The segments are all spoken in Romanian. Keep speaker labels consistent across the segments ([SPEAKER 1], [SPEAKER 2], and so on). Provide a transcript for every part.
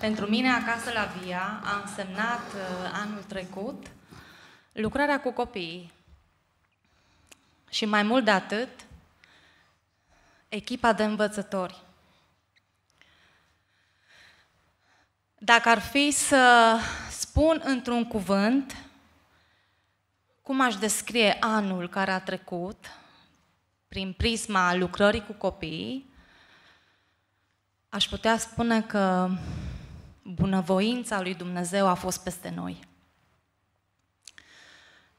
[SPEAKER 1] Pentru mine, Acasă la Via a însemnat uh, anul trecut lucrarea cu copiii. Și mai mult de atât, echipa de învățători. Dacă ar fi să spun într-un cuvânt cum aș descrie anul care a trecut prin prisma lucrării cu copiii, aș putea spune că bunăvoința lui Dumnezeu a fost peste noi.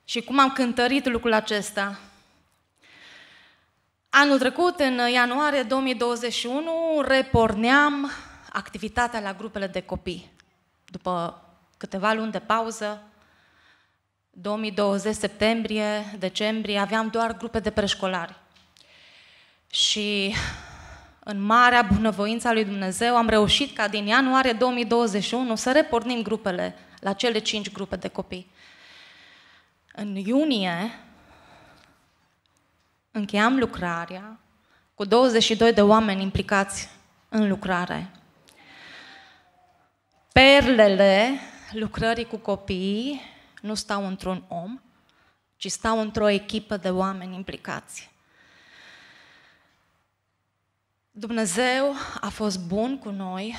[SPEAKER 1] Și cum am cântărit lucrul acesta? Anul trecut, în ianuarie 2021, reporneam activitatea la grupele de copii. După câteva luni de pauză, 2020, septembrie, decembrie, aveam doar grupe de preșcolari. Și în marea bunăvoință a lui Dumnezeu, am reușit ca din ianuarie 2021 să repornim grupele la cele cinci grupe de copii. În iunie încheiam lucrarea cu 22 de oameni implicați în lucrare. Perlele lucrării cu copiii nu stau într-un om, ci stau într-o echipă de oameni implicați. Dumnezeu a fost bun cu noi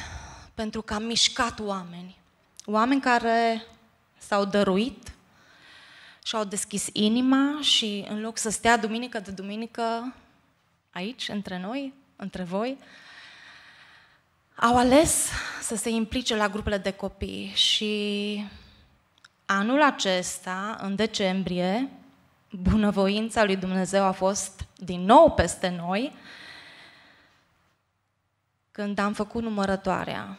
[SPEAKER 1] pentru că a mișcat oameni. Oameni care s-au dăruit și au deschis inima și în loc să stea duminică de duminică aici, între noi, între voi, au ales să se implice la grupele de copii și anul acesta, în decembrie, bunăvoința lui Dumnezeu a fost din nou peste noi când am făcut numărătoarea.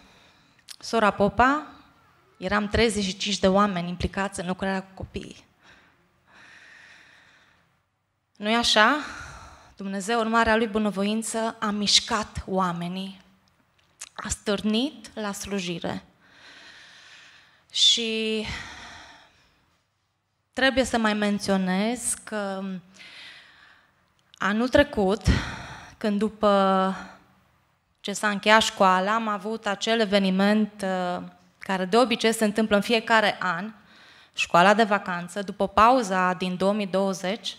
[SPEAKER 1] Sora Popa,
[SPEAKER 2] eram 35
[SPEAKER 1] de oameni implicați în lucrarea cu copiii. nu e așa? Dumnezeu, în marea lui bunăvoință, a mișcat oamenii, a stârnit la slujire. Și trebuie să mai menționez că anul trecut, când după ce s-a încheiat școala, am avut acel eveniment uh, care de obicei se întâmplă în fiecare an, școala de vacanță, după pauza din 2020,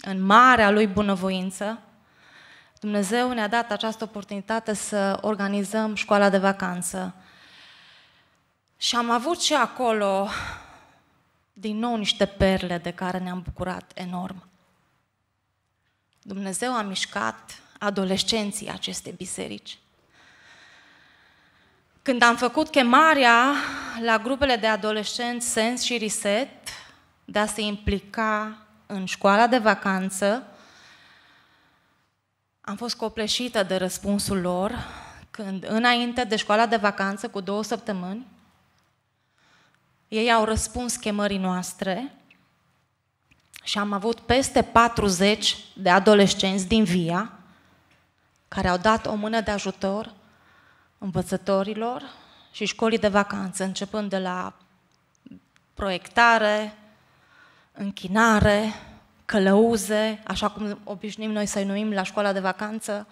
[SPEAKER 1] în marea lui bunăvoință, Dumnezeu ne-a dat această oportunitate să organizăm școala de vacanță. Și am avut și acolo, din nou, niște perle de care ne-am bucurat enorm. Dumnezeu a mișcat adolescenții acestei biserici. Când am făcut chemarea la grupele de adolescenți Sens și Reset, de a se implica în școala de vacanță, am fost copleșită de răspunsul lor când, înainte de școala de vacanță, cu două săptămâni, ei au răspuns chemării noastre și am avut peste 40 de adolescenți din Via care au dat o mână de ajutor învățătorilor și școlii de vacanță, începând de la proiectare, închinare, călăuze, așa cum obișnuim noi să-i numim la școala de vacanță,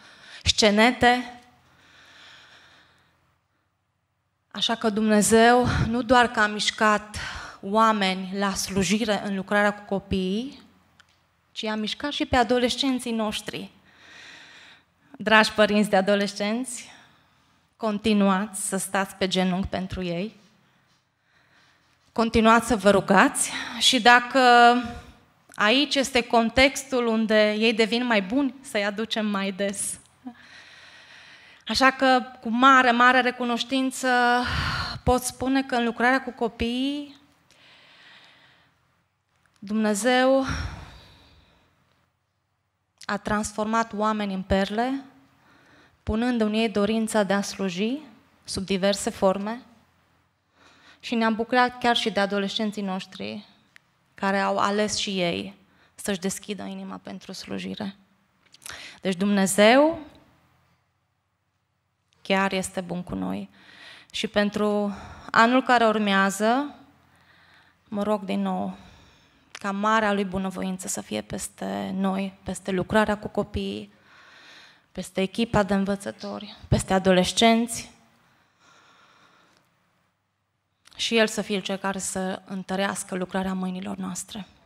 [SPEAKER 1] scenete. Așa că Dumnezeu nu doar că a mișcat oameni la slujire în lucrarea cu copiii, ci a mișcat și pe adolescenții noștri Dragi părinți de adolescenți, continuați să stați pe genunchi pentru ei, continuați să vă rugați și dacă aici este contextul unde ei devin mai buni, să-i aducem mai des. Așa că, cu mare, mare recunoștință, pot spune că în lucrarea cu copiii, Dumnezeu a transformat oameni în perle, punând în ei dorința de a sluji sub diverse forme și ne-am bucurat chiar și de adolescenții noștri care au ales și ei să-și deschidă inima pentru slujire. Deci Dumnezeu chiar este bun cu noi. Și pentru anul care urmează, mă rog din nou ca marea lui bunăvoință să fie peste noi, peste lucrarea cu copiii, peste echipa de învățători, peste adolescenți și El să fie Cel care să întărească lucrarea mâinilor noastre.